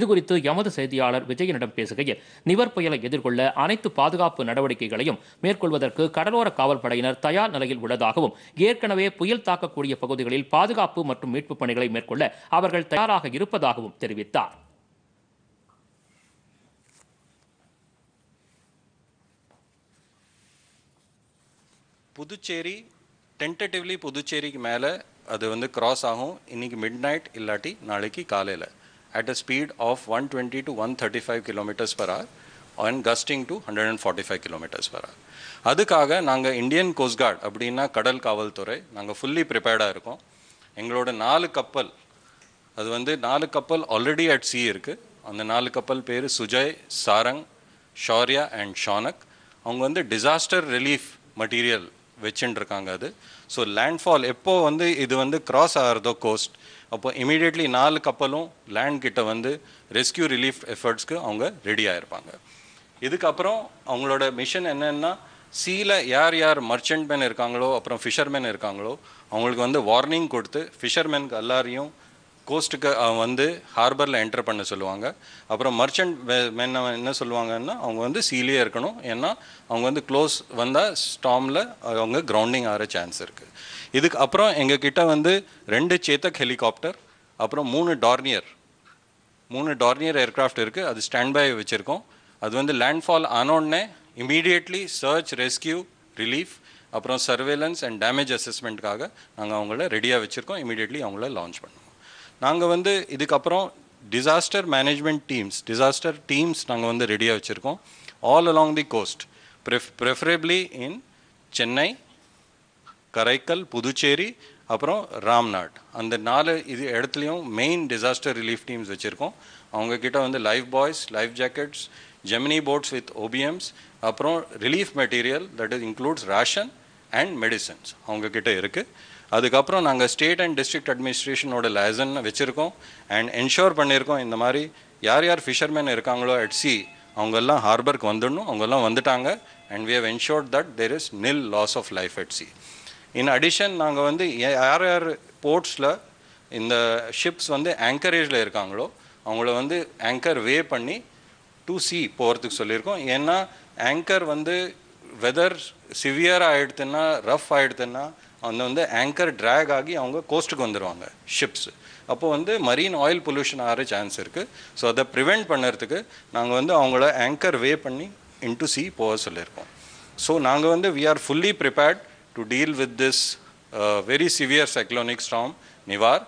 இதுகுறித்து எமது செய்தியாளர் விஜயனிடம் பேசுகையில் நிவர் புயலை எதிர்கொள்ள அனைத்து பாதுகாப்பு நடவடிக்கைகளையும் மேற்கொள்வதற்கு கடலோர காவல்படையினர் தயார் நிலையில் உள்ளதாகவும் ஏற்கனவே புயல் தாக்கக்கூடிய பகுதிகளில் பாதுகாப்பு மற்றும் மீட்புப் பணிகளை மேற்கொள்ள அவர்கள் தயாராக இருப்பதாகவும் தெரிவித்தார் புதுச்சேரி டென்டேட்டிவ்லி புதுச்சேரிக்கு மேலே அது வந்து கிராஸ் ஆகும் இன்றைக்கி மிட் நைட் இல்லாட்டி நாளைக்கு காலையில் at a speed of 120 to 135 kilometers per hour and gusting to hundred and forty five kilometers per அதுக்காக நாங்கள் இந்தியன் கோஸ்ட்கார்டு அப்படின்னா கடல் காவல்துறை நாங்கள் ஃபுல்லி ப்ரிப்பேர்டாக இருக்கோம் எங்களோட நாலு கப்பல் அது வந்து நாலு கப்பல் ஆல்ரெடி அட் சி இருக்குது அந்த நாலு கப்பல் பேர் சுஜய் சாரங் ஷௌர்யா அண்ட் ஷானக் அவங்க வந்து டிசாஸ்டர் ரிலீஃப் மெட்டீரியல் வச்சுட்டுருக்காங்க அது ஸோ லேண்ட்ஃபால் எப்போது வந்து இது வந்து கிராஸ் ஆகிறதோ கோஸ்ட் அப்போ இமீடியட்லி நாலு கப்பலும் லேண்ட் கிட்ட வந்து ரெஸ்கியூ ரிலீஃப் எஃபர்ட்ஸ்க்கு அவங்க ரெடியாக இருப்பாங்க இதுக்கப்புறம் அவங்களோட மிஷன் என்னென்னா சீல யார் யார் மர்ச்சன்ட் மேன் இருக்காங்களோ அப்புறம் ஃபிஷர்மேன் இருக்காங்களோ அவங்களுக்கு வந்து வார்னிங் கொடுத்து ஃபிஷர்மேனுக்கு எல்லாரையும் கோஸ்ட்டுக்கு வந்து ஹார்பரில் என்டர் பண்ண சொல்லுவாங்க அப்புறம் மர்ச்சன்ட் மென்ன என்ன சொல்லுவாங்கன்னா அவங்க வந்து சீலேயே இருக்கணும் ஏன்னா அவங்க வந்து க்ளோஸ் வந்தால் ஸ்டாமில் அவங்க கிரவுண்டிங் ஆகிற சான்ஸ் இருக்குது இதுக்கு அப்புறம் எங்ககிட்ட வந்து ரெண்டு சேத்தக் ஹெலிகாப்டர் அப்புறம் மூணு டார்னியர் மூணு டார்னியர் ஏர்க்ராஃப்ட் இருக்குது அது ஸ்டாண்ட் பை வச்சுருக்கோம் அது வந்து லேண்ட்ஃபால் ஆனோடனே இமீடியட்லி சர்ச் ரெஸ்கியூ ரிலீஃப் அப்புறம் சர்வேலன்ஸ் அண்ட் டேமேஜ் அசஸ்மெண்ட்காக நாங்கள் அவங்கள ரெடியாக வச்சுருக்கோம் இமீடியட்லி அவங்கள லான்ச் பண்ணுவோம் நாங்கள் வந்து இதுக்கப்புறம் disaster management teams disaster teams நாங்கள் வந்து ரெடியாக வச்சுருக்கோம் ஆல் அலாங் தி கோஸ்ட் ப்ரிஃப் ப்ரிஃபரேப்லி இன் சென்னை கரைக்கல் புதுச்சேரி அப்புறம் ராம்நாட் அந்த நாலு இது இடத்துலையும் மெயின் டிசாஸ்டர் ரிலீஃப் டீம்ஸ் வச்சுருக்கோம் அவங்கக்கிட்ட வந்து life buoys life jackets gemini boats with OBMs அப்புறம் relief material that is includes ration and medicines அவங்கக்கிட்ட இருக்குது அதுக்கப்புறம் நாங்கள் ஸ்டேட் அண்ட் டிஸ்ட்ரிக்ட் அட்மினிஸ்ட்ரேஷனோட லெசன் வச்சுருக்கோம் அண்ட் என்ஷோர் பண்ணியிருக்கோம் இந்த மாதிரி யார் யார் ஃபிஷர்மேன் இருக்காங்களோ அட் சி அவங்கெல்லாம் ஹார்பருக்கு வந்துடணும் அவங்கெல்லாம் வந்துட்டாங்க and we have ensured that there is nil loss of life at sea in addition நாங்கள் வந்து யார் யார் போர்ட்ஸில் இந்த ஷிப்ஸ் வந்து ஆங்கரேஜில் இருக்காங்களோ அவங்கள வந்து ஆங்கர் வே பண்ணி டு சி போகிறதுக்கு சொல்லியிருக்கோம் ஏன்னா ஆங்கர் வந்து வெதர் சிவியராக ஆகிடுதுன்னா ரஃப் ஆகிடுதுன்னா அந்த வந்து ஆங்கர் ட்ராக் ஆகி அவங்க கோஸ்ட்டுக்கு வந்துடுவாங்க ஷிப்ஸ் அப்போது வந்து மரீன் ஆயில் பொல்யூஷன் ஆகிற சான்ஸ் இருக்குது ஸோ அதை ப்ரிவெண்ட் பண்ணுறதுக்கு நாங்கள் வந்து அவங்கள ஆங்கர் வே பண்ணி இன்டு சி போக சொல்லியிருக்கோம் ஸோ நாங்கள் வந்து we are fully prepared to deal with this very severe cyclonic storm Nivar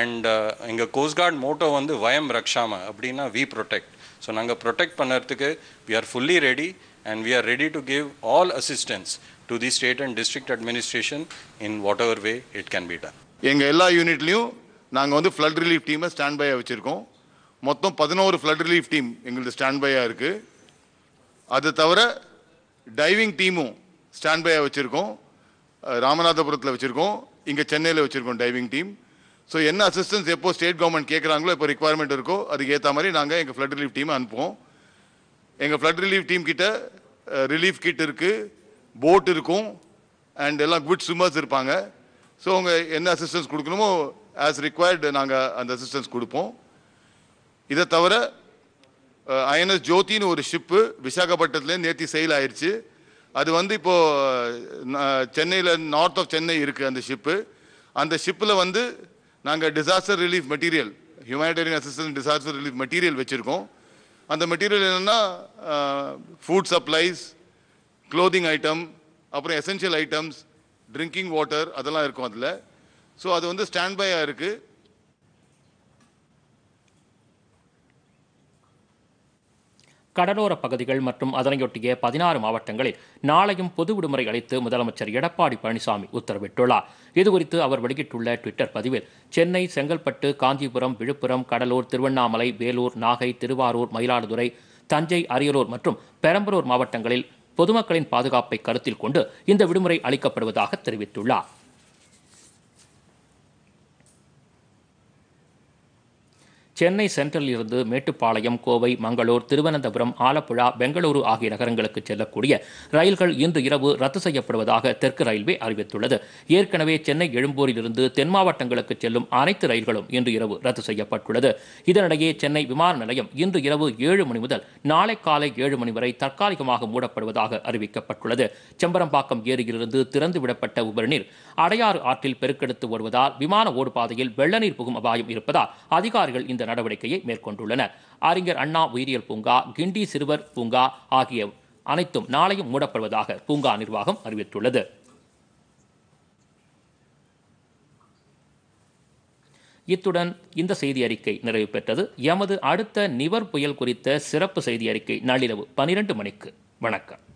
and எங்கள் கோஸ்ட்கார்ட் மோட்டோ வந்து வயம் ரக்ஷாம அப்படின்னா வி ப்ரொடெக்ட் ஸோ நாங்கள் ப்ரொடெக்ட் பண்ணுறதுக்கு we are fully ready and we are ready to give all assistance to the state and district administration in whatever way it can be done. எங்கள் எல்லா யூனிட்லேயும் நாங்கள் வந்து ஃப்ளட் ரிலீஃப் டீமை ஸ்டாண்ட் பையாக வச்சுருக்கோம் மொத்தம் பதினோரு ஃப்ளட் ரிலீஃப் டீம் எங்களுக்கு ஸ்டாண்ட் பையாக இருக்குது அது தவிர டைவிங் டீமும் ஸ்டாண்ட் பையாக வச்சுருக்கோம் ராமநாதபுரத்தில் வச்சுருக்கோம் இங்கே சென்னையில் வச்சுருக்கோம் டைவிங் டீம் ஸோ என்ன அசிஸ்டன்ஸ் எப்போ ஸ்டேட் கவர்மெண்ட் கேட்குறாங்களோ இப்போ ரிக்வயர்மெண்ட் இருக்கோ அதுக்கு ஏற்ற மாதிரி நாங்கள் எங்கள் ஃப்ளட் ரிலீஃப் டீமை அனுப்புவோம் எங்கள் ஃப்ளட் ரிலீஃப் டீம் கிட்ட ரிலீஃப் கிட் இருக்குது போட் இருக்கும் அண்ட் எல்லாம் குட் ஸ்விம்மர்ஸ் இருப்பாங்க ஸோ அவங்க என்ன அசிஸ்டன்ஸ் கொடுக்கணுமோ ஆஸ் ரிக்வயர்டு நாங்கள் அந்த அசிஸ்டன்ஸ் கொடுப்போம் இதை தவிர ஐஎன்எஸ் ஜோதின்னு ஒரு ஷிப்பு விசாகப்பட்டினத்துலேருந்து நேற்று செயல் ஆயிடுச்சு அது வந்து இப்போது சென்னையில் நார்த் ஆஃப் சென்னை இருக்குது அந்த ஷிப்பு அந்த ஷிப்பில் வந்து நாங்கள் disaster relief material humanitarian assistance disaster relief material வச்சுருக்கோம் அந்த மெட்டீரியல் என்னென்னா ஃபுட் சப்ளைஸ் க்ளோதிங் ஐட்டம் அப்புறம் எசென்ஷியல் ஐட்டம்ஸ் ட்ரிங்கிங் வாட்டர் அதெல்லாம் இருக்கும் அதில் ஸோ அது வந்து ஸ்டாண்ட் பையாக இருக்குது கடலோர பகுதிகள் மற்றும் அதனையொட்டிய பதினாறு மாவட்டங்களில் நாளையும் பொது விடுமுறை அளித்து முதலமைச்சர் எடப்பாடி பழனிசாமி உத்தரவிட்டுள்ளார் இதுகுறித்து அவர் வெளியிட்டுள்ள ட்விட்டர் பதிவில் சென்னை செங்கல்பட்டு காஞ்சிபுரம் விழுப்புரம் கடலூர் திருவண்ணாமலை வேலூர் நாகை திருவாரூர் மயிலாடுதுறை தஞ்சை அரியலூர் மற்றும் பெரம்பலூர் மாவட்டங்களில் பொதுமக்களின் பாதுகாப்பை கருத்தில் கொண்டு இந்த விடுமுறை அளிக்கப்படுவதாக தெரிவித்துள்ளார் சென்னை சென்ட்ரலில் இருந்து மேட்டுப்பாளையம் கோவை மங்களூர் திருவனந்தபுரம் ஆலப்புழா பெங்களூரு ஆகிய நகரங்களுக்கு செல்லக்கூடிய ரயில்கள் இன்று இரவு ரத்து செய்யப்படுவதாக தெற்கு ரயில்வே அறிவித்துள்ளது ஏற்கனவே சென்னை எழும்பூரிலிருந்து தென் மாவட்டங்களுக்கு செல்லும் அனைத்து ரயில்களும் இன்று இரவு ரத்து செய்யப்பட்டுள்ளது இதனிடையே சென்னை விமான நிலையம் இன்று இரவு ஏழு மணி முதல் நாளை காலை ஏழு மணி வரை தற்காலிகமாக மூடப்படுவதாக அறிவிக்கப்பட்டுள்ளது செம்பரம்பாக்கம் ஏரியிலிருந்து திறந்துவிடப்பட்ட உபரிநீர் அடையாறு ஆற்றில் பெருக்கெடுத்து வருவதால் விமான ஓடுபாதையில் வெள்ளநீர் புகும் அபாயம் இருப்பதால் அதிகாரிகள் இந்த நடவடிக்கையை மேற்கொண்டுள்ளனர் அறிஞர் அண்ணா உயிரியல் பூங்கா கிண்டி சிறுவர் பூங்கா ஆகிய அனைத்தும் நாளையும் மூடப்படுவதாக பூங்கா நிர்வாகம் அறிவித்துள்ளது இத்துடன் இந்த செய்தி அறிக்கை நிறைவு பெற்றது எமது அடுத்த நிவர் புயல் குறித்த சிறப்பு செய்தி அறிக்கை நள்ளிரவு பனிரெண்டு மணிக்கு வணக்கம்